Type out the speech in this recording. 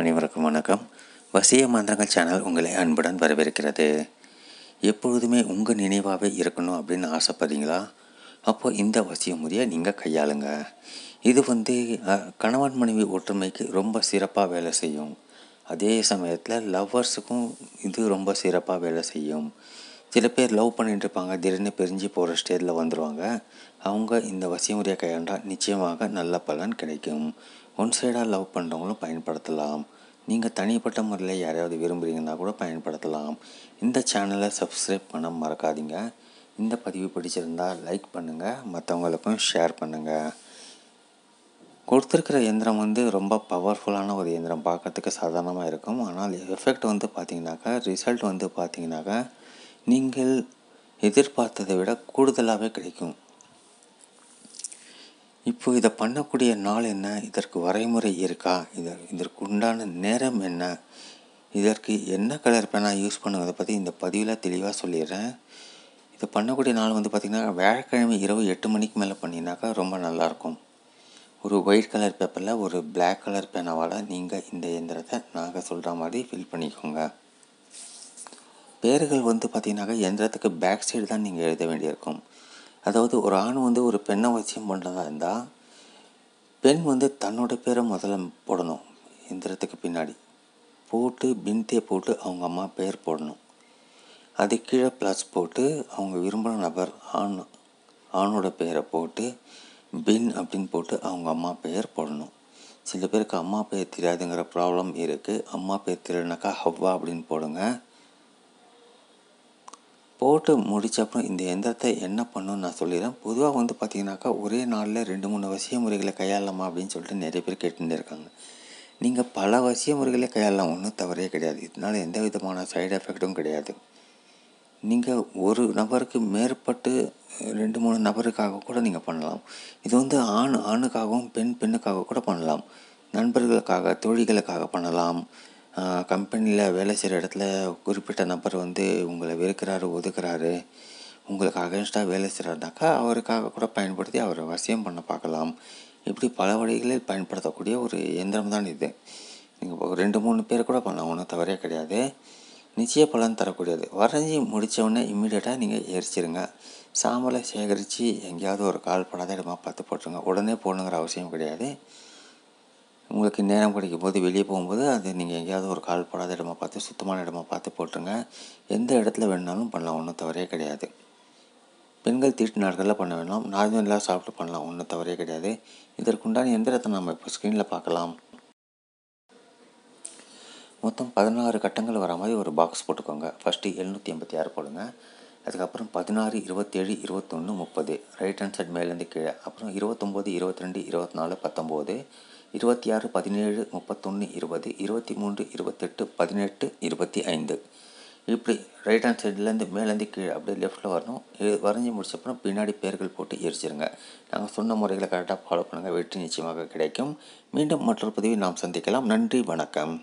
அனைவருக்கும் வணக்கம் வசிய மந்திரங்கள் சேனல் உங்களை அன்புடன் வரவேற்கிறது எப்பொழுதுமே உங்கள் நினைவாகவே இருக்கணும் அப்படின்னு ஆசைப்படுறீங்களா அப்போது இந்த வசிய முறையை நீங்கள் கையாளுங்க இது வந்து கணவன் மனைவி ஒற்றுமைக்கு ரொம்ப சிறப்பாக வேலை செய்யும் அதே சமயத்தில் லவ்வர்ஸுக்கும் இது ரொம்ப சிறப்பாக வேலை செய்யும் சில பேர் லவ் இருப்பாங்க திடீர்னு பிரிஞ்சு போகிற ஸ்டேஜில் வந்துடுவாங்க அவங்க இந்த வசிய முறையை கையாண்டால் நிச்சயமாக நல்ல பலன் கிடைக்கும் ஒன் சைடாக லவ் பண்ணுறவங்களும் பயன்படுத்தலாம் நீங்கள் தனிப்பட்ட முறையில் யாரையாவது விரும்புகிறீங்கன்னா கூட பயன்படுத்தலாம் இந்த சேனலை சப்ஸ்கிரைப் பண்ண மறக்காதீங்க இந்த பதிவு பிடிச்சிருந்தால் லைக் பண்ணுங்கள் மற்றவங்களுக்கும் ஷேர் பண்ணுங்கள் கொடுத்துருக்கிற இயந்திரம் வந்து ரொம்ப பவர்ஃபுல்லான ஒரு இயந்திரம் பார்க்கறதுக்கு சாதாரணமாக இருக்கும் ஆனால் எஃபெக்ட் வந்து பார்த்திங்கனாக்கா ரிசல்ட் வந்து பார்த்திங்கனாக்கா நீங்கள் எதிர்பார்த்ததை விட கூடுதலாகவே கிடைக்கும் இப்போ இதை பண்ணக்கூடிய நாள் என்ன இதற்கு வரைமுறை இருக்கா இது இதற்கு உண்டான நேரம் என்ன இதற்கு என்ன கலர் பேனா யூஸ் பண்ணுவதை பற்றி இந்த பதிவில் தெளிவாக சொல்லிடுறேன் இதை பண்ணக்கூடிய நாள் வந்து பார்த்திங்கன்னா வியாழக்கிழமை இரவு எட்டு மணிக்கு மேலே பண்ணினாக்கா ரொம்ப நல்லாயிருக்கும் ஒரு ஒயிட் கலர் பேப்பரில் ஒரு பிளாக் கலர் பேனாவால் நீங்கள் இந்த இயந்திரத்தை நாங்கள் சொல்கிற மாதிரி ஃபில் பண்ணிக்கோங்க பேர்கள் வந்து பார்த்திங்கனாக்கா எந்திரத்துக்கு பேக் சைடு தான் நீங்கள் எழுத வேண்டியிருக்கும் அதாவது ஒரு ஆண் வந்து ஒரு பெண்ணை வசியம் பண்ணுறதா இருந்தால் பெண் வந்து தன்னோட பேரை முதல்ல போடணும் இந்திரத்துக்கு பின்னாடி போட்டு பின்தே போட்டு அவங்க அம்மா பேர் போடணும் அது கீழே ப்ளஸ் போட்டு அவங்க விரும்புகிற நபர் ஆண் ஆணோட பெயரை போட்டு பின் அப்படின்னு போட்டு அவங்க அம்மா பெயர் போடணும் சில பேருக்கு அம்மா பெயர் தெரியாதுங்கிற ப்ராப்ளம் இருக்குது அம்மா பெயர் தெரியலனாக்கா ஹவ்வா அப்படின்னு போடுங்க போட்டு முடித்தப்புறம் இந்த எந்திரத்தை என்ன பண்ணுன்னு நான் சொல்லிடுறேன் பொதுவாக வந்து பார்த்திங்கனாக்கா ஒரே நாளில் ரெண்டு மூணு வசிய முறைகளை கையாளலாமா அப்படின்னு சொல்லிட்டு நிறைய பேர் கேட்டுருந்துருக்காங்க இருக்காங்க நீங்கள் பல வசிய முறைகளை கையாளலாம் ஒன்றும் தவறே கிடையாது இதனால் எந்த விதமான சைடு எஃபெக்டும் கிடையாது நீங்கள் ஒரு நபருக்கு மேற்பட்டு ரெண்டு மூணு நபருக்காக கூட நீங்கள் பண்ணலாம் இது வந்து ஆண் ஆணுக்காகவும் பெண் பெண்ணுக்காக கூட பண்ணலாம் நண்பர்களுக்காக தோழிகளுக்காக பண்ணலாம் கம்பெனியில் வேலை செய்கிற இடத்துல குறிப்பிட்ட நபர் வந்து உங்களை வெறுக்கிறாரு ஒதுக்குறாரு உங்களுக்கு அகேன்ஸ்டாக வேலை செய்கிறாருனாக்கா அவருக்காக கூட பயன்படுத்தி அவரை வசியம் பண்ண பார்க்கலாம் இப்படி பல வழிகளில் பயன்படுத்தக்கூடிய ஒரு இயந்திரம் தான் இது நீங்கள் ஒரு ரெண்டு மூணு பேர் கூட பண்ணலாம் ஒன்றும் தவறே கிடையாது நிச்சய பலன் தரக்கூடியது வரைஞ்சி முடித்தவுடனே இம்மிடியேட்டாக நீங்கள் எரிச்சிருங்க சாம்பலை சேகரித்து எங்கேயாவது ஒரு கால் படாத இடமா பார்த்து போட்டுருங்க உடனே போடணுங்கிற அவசியம் கிடையாது உங்களுக்கு நேரம் கிடைக்கும் போது வெளியே போகும்போது அது நீங்கள் எங்கேயாவது ஒரு கால் போடாத இடமா பார்த்து சுத்தமான இடமா பார்த்து போட்டுருங்க எந்த இடத்துல வேணுனாலும் பண்ணலாம் ஒன்றும் தவறே கிடையாது பெண்கள் தீட்டு நாட்களில் பண்ண வேணாம் நார்மலாக சாப்பிட்டு பண்ணலாம் ஒன்றும் தவறே கிடையாது இதற்குண்டான எந்திரத்தை நம்ம இப்போ ஸ்க்ரீனில் பார்க்கலாம் மொத்தம் பதினாறு கட்டங்கள் வர மாதிரி ஒரு பாக்ஸ் போட்டுக்கோங்க ஃபஸ்ட்டு எழுநூற்றி எண்பத்தி ஆறு போடுங்க அதுக்கப்புறம் பதினாறு இருபத்தேழு இருபத்தொன்று முப்பது ரைட் ஹேண்ட் சைட் மேலேருந்து கீழே அப்புறம் இருபத்தொம்போது இருபத்தி ரெண்டு இருபத்தி நாலு பத்தொம்போது இருபத்தி ஆறு பதினேழு முப்பத்தொன்று இருபது இருபத்தி மூன்று இருபத்தெட்டு பதினெட்டு இருபத்தி ஐந்து இப்படி ரைட் ஹேண்ட் சைட்லேருந்து மேலேருந்து கீழே அப்படியே லெஃப்ட்டில் வரணும் வரைஞ்சி முடிச்சப்பறம் பின்னாடி பேர்கள் போட்டு எரிச்சிருங்க நாங்கள் சொன்ன முறைகளை கரெக்டாக ஃபாலோ பண்ணுங்கள் வெற்றி நிச்சயமாக கிடைக்கும் மீண்டும் மற்றொரு பதிவை நாம் சந்திக்கலாம் நன்றி வணக்கம்